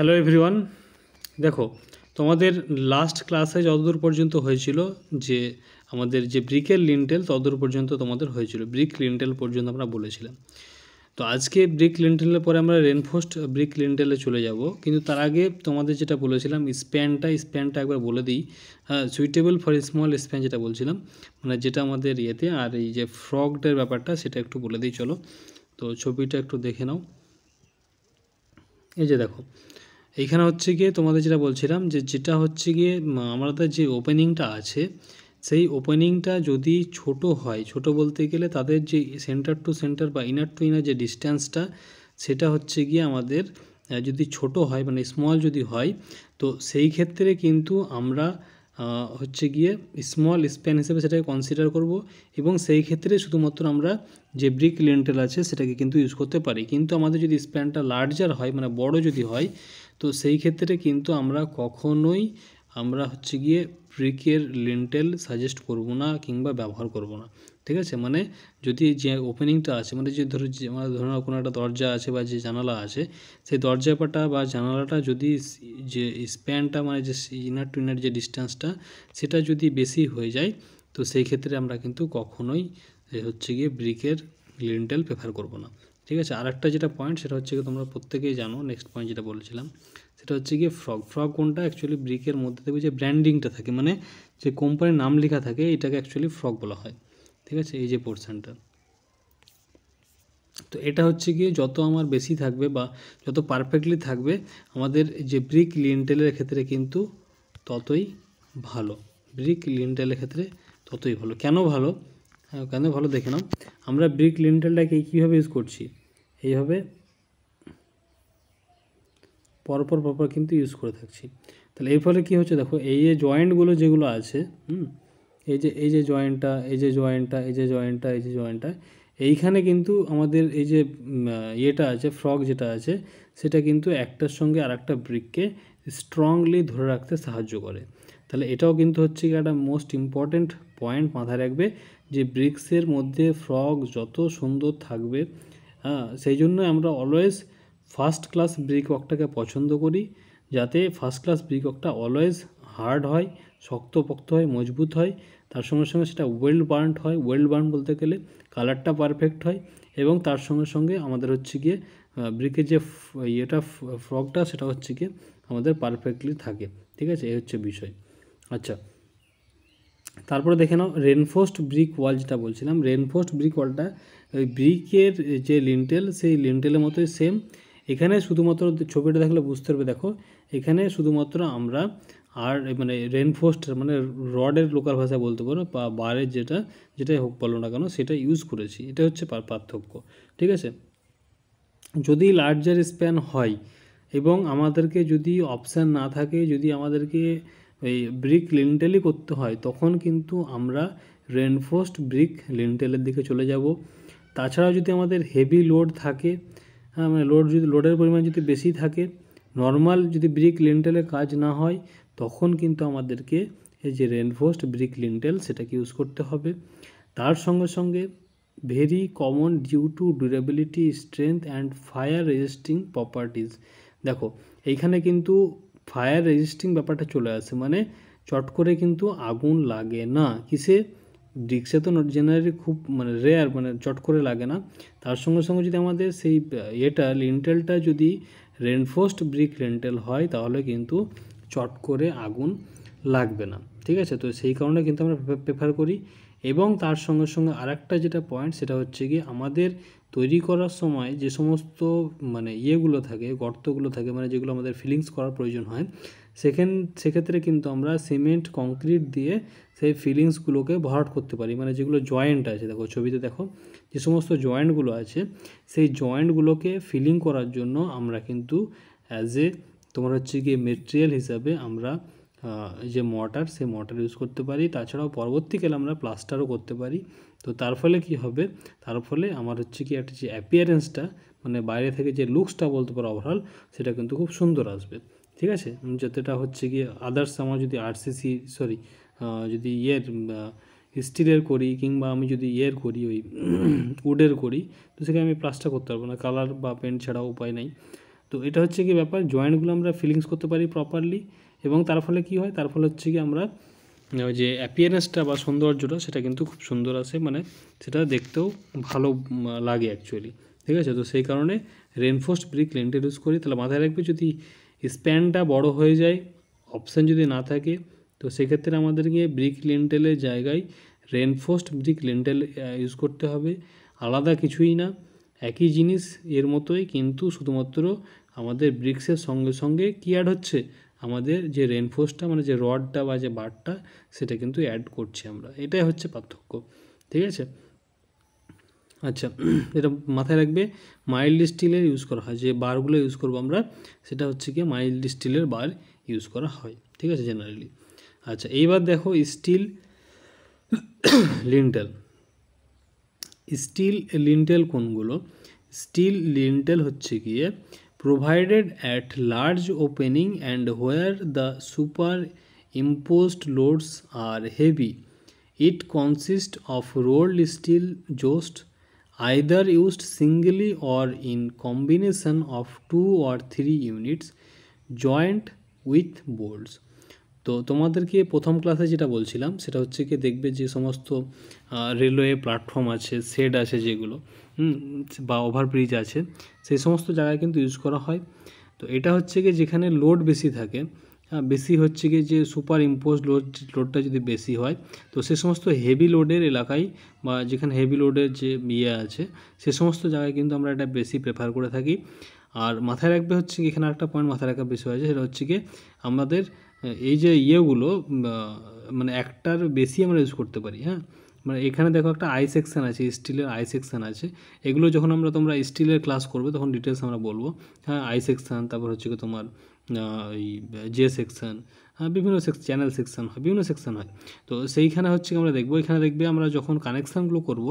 Hello everyone দেখো তোমাদের last ক্লাসে যতদূর পর্যন্ত হয়েছিল যে আমাদের যে ব্রিকের লিন্টেল ততদূর পর্যন্ত তোমাদের হয়েছিল ব্রিক লিন্টেল পর্যন্ত আমরা বলেছিলাম তো আজকে ব্রিক লিন্টেলের পরে আমরা রেনফোস্ট ব্রিক লিন্টেলে চলে যাব কিন্তু তার আগে তোমাদের যেটা বলেছিলাম স্প্যানটা স্প্যানটা একবার বলে দিই হ্যাঁ সুইটেবল ফর স্মল স্প্যান যেটা বলছিলাম মানে যেটা আমাদের ইয়েতে আর এই যে ফ্রকডের ব্যাপারটা সেটা একটু বলে দিই চলো তো ছবিটা একটু দেখে নাও এই যে দেখো এইখানে হচ্ছে গিয়ে তোমাদের যেটা বলছিলাম যে যেটা হচ্ছে গিয়ে আমাদের যে ওপেনিংটা আছে সেই ওপেনিংটা যদি ছোট হয় ছোট বলতে গেলে তাদের যে সেন্টার টু সেন্টার বা ইনার টু ইনার যে ডিস্ট্যান্সটা সেটা হচ্ছে গিয়ে আমাদের যদি ছোট হয় মানে স্মল যদি হয় তো সেই ক্ষেত্রে কিন্তু আমরা হচ্ছে গিয়ে স্মল স্প্যান হিসেবে সেটাকে কনসিডার করব এবং সেই ক্ষেত্রে শুধুমাত্র আমরা যে ব্রিক লেন্টেল আছে সেটাকে কিন্তু ইউজ করতে পারি কিন্তু আমাদের যদি স্প্যানটা লার্জার হয় মানে বড় যদি হয় তো সেই ক্ষেত্রে কিন্তু আমরা কখনোই আমরা হচ্ছে গিয়ে প্রিকের লেন্টেল সাজেস্ট করব না কিংবা ব্যবহার করব না ঠিক আছে মানে যদি যে ওপেনিংটা আছে মানে যে ধরো যে মানে ধরো কোনো একটা দরজা আছে বা যে জানালা আছে সেই দরজাটা বা জানালাটা যদি যে স্প্যানটা মানে যে ইনার টু ইনার যে ডিস্টেন্সটা সেটা যদি বেশি হয়ে যায় তো সেই ক্ষেত্রে আমরা কিন্তু কখনোই হচ্ছে গিয়ে ব্রিকের লিন্টেল প্রেফার করব না ঠিক আছে আর একটা যেটা পয়েন্ট সেটা হচ্ছে গিয়ে তোমরা প্রত্যেকেই জানো নেক্সট পয়েন্ট যেটা বলেছিলাম সেটা হচ্ছে গিয়ে ফ্রক ফ্রক কোনটা অ্যাকচুয়ালি ব্রিকের মধ্যে থেকে যে ব্র্যান্ডিংটা থাকে মানে যে কোম্পানির নাম লেখা থাকে এটাকে অ্যাকচুয়ালি ফ্রক বলা হয় ঠিক আছে এই যে পোর্শনটা তো এটা হচ্ছে গিয়ে যত আমার বেশি থাকবে বা যত পারফেক্টলি থাকবে আমাদের যে ব্রিক লিন্টেলের ক্ষেত্রে কিন্তু ততই ভালো ব্রিক লিন্টেলের ক্ষেত্রে ততই ভালো কেন ভালো হ্যাঁ, কেন ভালো দেখে নাও আমরা ব্রিক লিন্টেলটাকে কীভাবে ইউজ করছি এইভাবে পরপর পরপর কিন্তু ইউজ করে থাকছি তাহলে এর ফলে কী হচ্ছে দেখো এই যে জয়েন্টগুলো যেগুলো আছে হুম এই যে এই যে জয়েন্টটা এই যে জয়েন্টটা এই যে জয়েন্টটা এই যে জয়েন্টটা এইখানে কিন্তু আমাদের এই যে ইয়েটা আছে ফ্রক যেটা আছে সেটা কিন্তু একটার সঙ্গে আর একটা ব্রিককে স্ট্রংলি ধরে রাখতে সাহায্য করে তাহলে এটাও কিন্তু হচ্ছে একটা মোস্ট ইম্পর্ট্যান্ট পয়েন্ট মাথায় রাখবে যে ব্রিক্সের মধ্যে ফ্রক যত সুন্দর থাকবে হ্যাঁ সেই জন্য আমরা অলওয়েজ ফার্স্ট ক্লাস ব্রেক ওয়াকটাকে পছন্দ করি যাতে ফার্স্ট ক্লাস ব্রেক ওয়াকটা অলওয়েজ হার্ড হয় শক্তপোক্ত হয় মজবুত হয় তার সঙ্গে সঙ্গে সেটা ওয়েল্ড বার্নড হয় ওয়েল্ড বার্ন বলতে গেলে কালারটা পারফেক্ট হয় এবং তার সঙ্গে সঙ্গে আমাদের হচ্ছে গিয়ে ব্রিকের যে ইয়েটা ফ্রকটা সেটা হচ্ছে গিয়ে আমাদের পারফেক্টলি থাকে ঠিক আছে এই হচ্ছে বিষয় আচ্ছা তারপরে দেখে নাও রেনফোস্ট ব্রিক ওয়াল যেটা বলছিলাম রেনফোস্ট ব্রিক ওয়ালটা ওই ব্রিকের যে লিন্টেল সেই লিন্টেলের মতোই সেম এখানে শুধুমাত্র ছবিটা দেখলে বুঝতে পারবে দেখো এখানে শুধুমাত্র আমরা আর মানে রেনফোস্ট মানে রডের লোকাল ভাষায় বলতে পারো বা বারের যেটা যেটাই হোক বলো না কেন সেটা ইউজ করেছি এটা হচ্ছে পার্থক্য ঠিক আছে যদি লার্জার স্প্যান হয় এবং আমাদেরকে যদি অপশান না থাকে যদি আমাদেরকে এই ব্রিক লিন্টেলই করতে হয় তখন কিন্তু আমরা রেনফোর্সড ব্রিক লিন্টেলের দিকে চলে যাব তাছাড়াও যদি আমাদের হেভি লোড থাকে হ্যাঁ মানে লোড যদি লোডের পরিমাণ যদি বেশি থাকে নর্মাল যদি ব্রিক লিনটেলের কাজ না হয় তখন কিন্তু আমাদেরকে এই যে রেনফোর্সড ব্রিক লিন্টেল সেটাকে ইউজ করতে হবে তার সঙ্গে সঙ্গে very common due to durability strength and fire resisting properties দেখো এইখানে কিন্তু ফায়ার রেজিস্টিং ব্যাপারটা চলে আসে মানে চট করে কিন্তু আগুন লাগে না কিসে রিক্সা তো জেনারেলি খুব মানে রেয়ার মানে চট করে লাগে না তার সঙ্গে সঙ্গে যদি আমাদের সেই এটা লিন্টেলটা যদি রেনফোস্ট ব্রিক রেন্টেল হয় তাহলে কিন্তু চট করে আগুন লাগবে না ঠিক আছে তো সেই কারণে কিন্তু আমরা প্রেফার করি এবং তার সঙ্গে সঙ্গে আরেকটা যেটা পয়েন্ট সেটা হচ্ছে কি আমাদের তৈরি করার সময় যে সমস্ত মানে ইয়েগুলো থাকে গর্তগুলো থাকে মানে যেগুলো আমাদের ফিলিংস করার প্রয়োজন হয় সেখান সেক্ষেত্রে কিন্তু আমরা সিমেন্ট কংক্রিট দিয়ে সেই ফিলিংসগুলোকে ভরাট করতে পারি মানে যেগুলো জয়েন্ট আছে দেখো ছবিতে দেখো যে সমস্ত জয়েন্টগুলো আছে সেই জয়েন্টগুলোকে ফিলিং করার জন্য আমরা কিন্তু অ্যাজ এ তোমার হচ্ছে গিয়ে মেটেরিয়াল হিসাবে আমরা যে মর্টার সে মর্টার ইউজ করতে পারি তাছাড়াও পরবর্তীকালে আমরা প্লাস্টারও করতে পারি তো তার ফলে কি হবে তার ফলে আমার হচ্ছে কি একটা যে অ্যাপিয়ারেন্সটা মানে বাইরে থেকে যে লুকসটা বলতে পারো ওভারঅল সেটা কিন্তু খুব সুন্দর আসবে ঠিক আছে যতটা হচ্ছে কি আদার্স আমার যদি আরসিসি সরি যদি ইয়ের স্টিলের করি কিংবা আমি যদি ইয়ের করি ওই উডের করি তো সেখানে আমি প্লাস্টার করতে পারবো না কালার বা পেন্ট ছাড়া উপায় নাই তো এটা হচ্ছে কি ব্যাপার জয়েন্টগুলো আমরা ফিলিংস করতে পারি প্রপারলি এবং তার ফলে কি হয় তার ফলে হচ্ছে কি আমরা যে অ্যাপিয়ারেন্সটা বা সৌন্দর্যটা সেটা কিন্তু খুব সুন্দর আসে মানে সেটা দেখতেও ভালো লাগে অ্যাকচুয়ালি ঠিক আছে তো সেই কারণে রেনফোর্স্ট ব্রিক লেন্টেড ইউজ করি তাহলে মাথায় রাখবে যদি স্প্যানটা বড় হয়ে যায় অপশান যদি না থাকে তো সেক্ষেত্রে আমাদেরকে ব্রিক লেন্টেলের জায়গায় রেনফোর্স্ট ব্রিক লেন্টেল ইউজ করতে হবে আলাদা কিছুই না একই জিনিস এর মতোই কিন্তু শুধুমাত্র আমাদের ব্রিক্সের সঙ্গে সঙ্গে কী অ্যাড হচ্ছে আমাদের যে রেনফোর্সটা মানে যে রডটা বা যে বারটা সেটা কিন্তু অ্যাড করছি আমরা এটাই হচ্ছে পার্থক্য ঠিক আছে আচ্ছা এটা মাথায় রাখবে মাইল্ড স্টিলের ইউজ করা হয় যে বারগুলো ইউজ করবো আমরা সেটা হচ্ছে কি মাইল্ড স্টিলের বার ইউজ করা হয় ঠিক আছে জেনারেলি আচ্ছা এইবার দেখো স্টিল লিন্টেল স্টিল লিন্টেল কোনগুলো স্টিল লিন্টেল হচ্ছে গিয়ে provided at large opening and where the superimposed loads are heavy. It consists of rolled steel joist either used singly or in combination of two or three units joint with bolts তো তোমাদেরকে প্রথম ক্লাসে যেটা বলছিলাম সেটা হচ্ছে কি দেখবে যে সমস্ত রেলওয়ে প্ল্যাটফর্ম আছে শেড আছে যেগুলো বা ওভারব্রিজ আছে সেই সমস্ত জায়গায় কিন্তু ইউজ করা হয় তো এটা হচ্ছে কি যেখানে লোড বেশি থাকে হ্যাঁ বেশি হচ্ছে কি যে সুপার ইম্পোজ লোড লোডটা যদি বেশি হয় তো সে সমস্ত হেভি লোডের এলাকায় বা যেখানে হেভি লোডের যে ইয়ে আছে সে সমস্ত জায়গায় কিন্তু আমরা এটা বেশি প্রেফার করে থাকি আর মাথায় রাখবে হচ্ছে কি এখানে একটা পয়েন্ট মাথায় রাখার বিষয় আছে সেটা হচ্ছে কি আমাদের এই যে ইয়েগুলো মানে একটার বেশি আমরা ইউজ করতে পারি হ্যাঁ মানে এখানে দেখো একটা আই সেকশান আছে স্টিলের আই সেকশান আছে এগুলো যখন আমরা তোমরা স্টিলের ক্লাস করবে তখন ডিটেলস আমরা বলবো হ্যাঁ আই সেকশান তারপর হচ্ছে কি তোমার ওই জে সেকশান বিভিন্ন চ্যানেল সেকশান হয় বিভিন্ন সেকশান হয় তো সেইখানে হচ্ছে আমরা দেখবো এখানে দেখবে আমরা যখন কানেকশানগুলো করব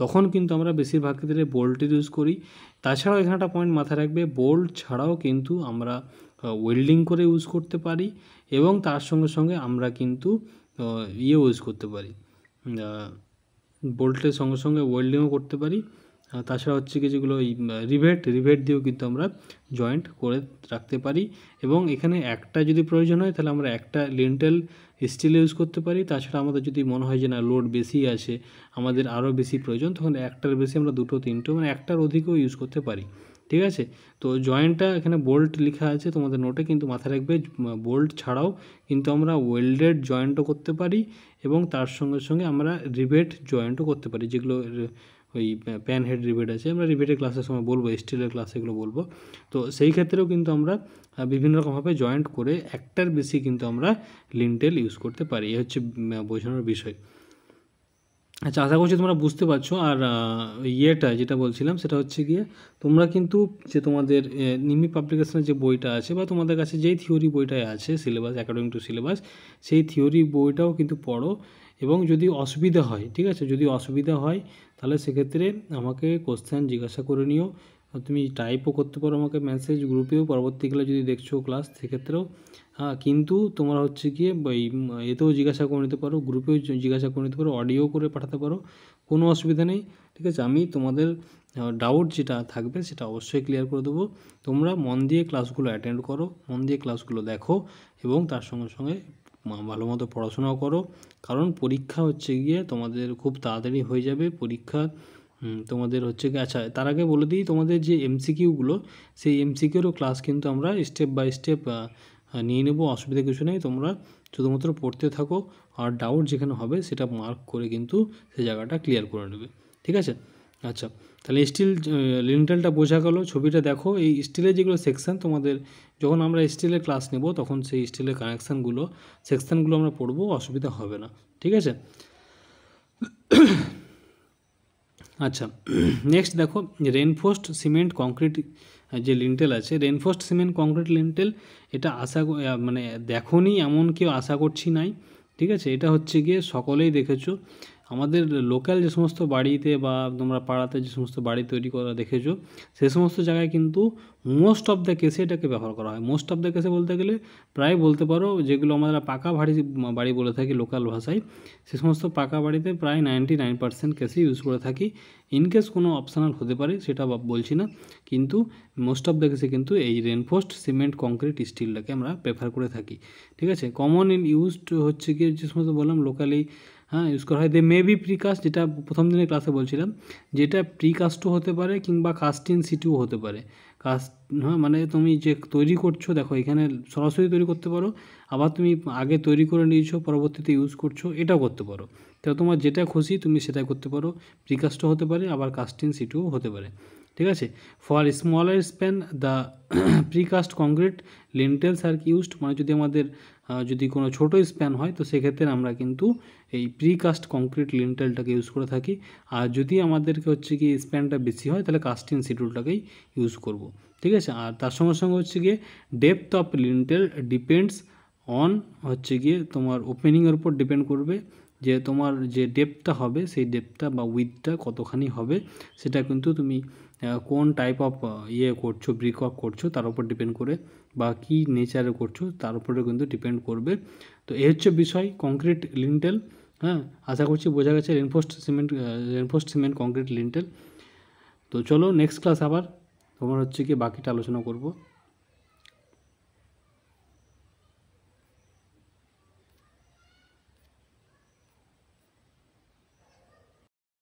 তখন কিন্তু আমরা বেশিরভাগ ক্ষেত্রে বোল্টের ইউজ করি তাছাড়াও এখানে একটা পয়েন্ট মাথায় রাখবে বোল্ট ছাড়াও কিন্তু আমরা ওয়েল্ডিং করে ইউজ করতে পারি এবং তার সঙ্গে সঙ্গে আমরা কিন্তু ইয়ে ইউজ করতে পারি বোল্টের সঙ্গে সঙ্গে ওয়েল্ডিংও করতে পারি তাছাড়া হচ্ছে কি যেগুলো ওই রিভেট রিভেট দিয়েও কিন্তু আমরা জয়েন্ট করে রাখতে পারি এবং এখানে একটা যদি প্রয়োজন হয় তাহলে আমরা একটা লিন্টেল স্টিল ইউজ করতে পারি তাছাড়া আমাদের যদি মনে হয় যে না লোড বেশি আছে আমাদের আরও বেশি প্রয়োজন তখন একটার বেশি আমরা দুটো তিনটো মানে একটার অধিকও ইউজ করতে পারি ঠিক আছে তো জয়েন্টটা এখানে বোল্ট লেখা আছে তোমাদের নোটে কিন্তু মাথায় রাখবে বোল্ট ছাড়াও কিন্তু আমরা ওয়েল্ডেড জয়েন্টও করতে পারি এবং তার সঙ্গে সঙ্গে আমরা রিবেট জয়েন্টও করতে পারি যেগুলো ওই প্যান হেড রিবেট আছে আমরা রিবেটের ক্লাসের সময় বলবো স্টিলের ক্লাস এগুলো বলবো তো সেই ক্ষেত্রেও কিন্তু আমরা বিভিন্ন রকমভাবে জয়েন্ট করে একটার বেশি কিন্তু আমরা লিনটেল ইউজ করতে পারি এ হচ্ছে বোঝানোর বিষয় আচ্ছা আশা করছি তোমরা বুঝতে পারছো আর ইয়েটা যেটা বলছিলাম সেটা হচ্ছে গিয়ে তোমরা কিন্তু যে তোমাদের নিমি পাবলিকেশনের যে বইটা আছে বা তোমাদের কাছে যেই থিওরি বইটাই আছে সিলেবাস অ্যাকাডেমিক টু সিলেবাস সেই থিওরি বইটাও কিন্তু পড়ো এবং যদি অসুবিধা হয় ঠিক আছে যদি অসুবিধা হয় তাহলে সেক্ষেত্রে আমাকে কোশ্চেন জিজ্ঞাসা করে নিও তুমি টাইপও করতে পারো আমাকে মেসেজ গ্রুপেও পরবর্তীকালে যদি দেখছো ক্লাস সেক্ষেত্রেও হ্যাঁ কিন্তু তোমরা হচ্ছে গিয়ে এই এতেও জিজ্ঞাসা করে নিতে পারো গ্রুপেও জিজ্ঞাসা করে নিতে পারো অডিও করে পাঠাতে পারো কোনো অসুবিধা নেই ঠিক আছে আমি তোমাদের ডাউট যেটা থাকবে সেটা অবশ্যই ক্লিয়ার করে দেবো তোমরা মন দিয়ে ক্লাসগুলো অ্যাটেন্ড করো মন দিয়ে ক্লাসগুলো দেখো এবং তার সঙ্গে সঙ্গে ভালো মতো পড়াশোনাও করো কারণ পরীক্ষা হচ্ছে গিয়ে তোমাদের খুব তাড়াতাড়ি হয়ে যাবে পরীক্ষা তোমাদের হচ্ছে আচ্ছা তার আগে বলে দিই তোমাদের যে এমসিকিউগুলো সেই এমসিকিউরও ক্লাস কিন্তু আমরা স্টেপ বাই স্টেপ হ্যাঁ, নিয়ে নেবো অসুবিধা কিছু নেই তোমরা শুধুমাত্র পড়তে থাকো আর ডাউট যেখানে হবে সেটা মার্ক করে কিন্তু সেই জায়গাটা ক্লিয়ার করে নেবে ঠিক আছে আচ্ছা তাহলে স্টিল লিন্টালটা বোঝা গেল ছবিটা দেখো এই স্টিলের যেগুলো সেকশান তোমাদের যখন আমরা স্টিলের ক্লাস নেব তখন সেই স্টিলের কানেকশানগুলো সেকশানগুলো আমরা পড়বো অসুবিধা হবে না ঠিক আছে আচ্ছা নেক্সট দেখো রেনফোস্ট সিমেন্ট কংক্রিট যে লিন্টেল আছে রেনফোর্সড সিমেন্ট কংক্রিট লিন্টেল এটা আশা মানে দেখনি এমন কেউ আশা করছি নাই ঠিক আছে এটা হচ্ছে গিয়ে সকলেই দেখেছো আমাদের লোকাল যে সমস্ত বাড়িতে বা তোমরা পাড়াতে যে সমস্ত বাড়ি তৈরি করা দেখেছো সে সমস্ত জায়গায় কিন্তু মোস্ট অফ দ্য কেসে এটাকে ব্যবহার করা হয় মোস্ট অফ দ্য কেসে বলতে গেলে প্রায় বলতে পারো যেগুলো আমরা পাকা বাড়ি বাড়ি বলে থাকি লোকাল ভাষায় সে সমস্ত পাকা বাড়িতে প্রায় নাইনটি নাইন পার্সেন্ট কেসে ইউজ করে থাকি ইনকেস কোনো অপশানাল হতে পারে সেটা বলছি না কিন্তু মোস্ট অফ দ্য কেসে কিন্তু এই রেনফোস্ট সিমেন্ট কংক্রিট স্টিলটাকে আমরা প্রেফার করে থাকি ঠিক আছে কমন ইন ইউজড হচ্ছে কি যে সমস্ত বললাম লোকালি হ্যাঁ ইউজ করা হয় দে মে বি প্রিকাস্ট যেটা প্রথম দিনের ক্লাসে বলছিলাম যেটা প্রিকাস্টও হতে পারে কিংবা কাস্টিং সিটিও হতে পারে কাস্ট হ্যাঁ মানে তুমি যে তৈরি করছো দেখো এখানে সরাসরি তৈরি করতে পারো আবার তুমি আগে তৈরি করে নিয়েছো পরবর্তীতে ইউজ করছো এটাও করতে পারো তো তোমার যেটা খুশি তুমি সেটা করতে পারো প্রিকাস্টও হতে পারে আবার কাস্টিং সিটিও হতে পারে ঠিক আছে for smaller span the precast concrete lintels আর কি ইউজড মানে যদি আমাদের যদি কোনো ছোট স্প্যান হয় তো সেক্ষেত্রে আমরা কিন্তু এই প্রিকাস্ট কংক্রিট লিন্টেলটাকে ইউজ করে থাকি আর যদি আমাদেরকে হচ্ছে কি স্প্যানটা বেশি হয় তাহলে কাস্টিং শিডিউলটাকেই ইউজ করব ঠিক আছে আর তার সঙ্গে সঙ্গে হচ্ছে গিয়ে depth of lintel depends on হচ্ছে গিয়ে তোমার ওপেনিংয়ের উপর ডিপেন্ড করবে যে তোমার যে ডেপটা হবে সেই ডেপটা বা উইথটা কতখানি হবে সেটা কিন্তু তুমি কোন টাইপ অফ ইয়ে করছো ব্রিক অফ করছো তার উপর ডিপেন্ড করে বা কী নেচারে করছো তার উপরে কিন্তু ডিপেন্ড করবে তো এ হচ্ছে বিষয় কংক্রিট লিন্টেল হ্যাঁ আশা করছি বোঝা গেছে reinforced cement reinforced cement concrete lintel তো চলো নেক্সট ক্লাস আবার তোমার হচ্ছে কি বাকিটা আলোচনা করবো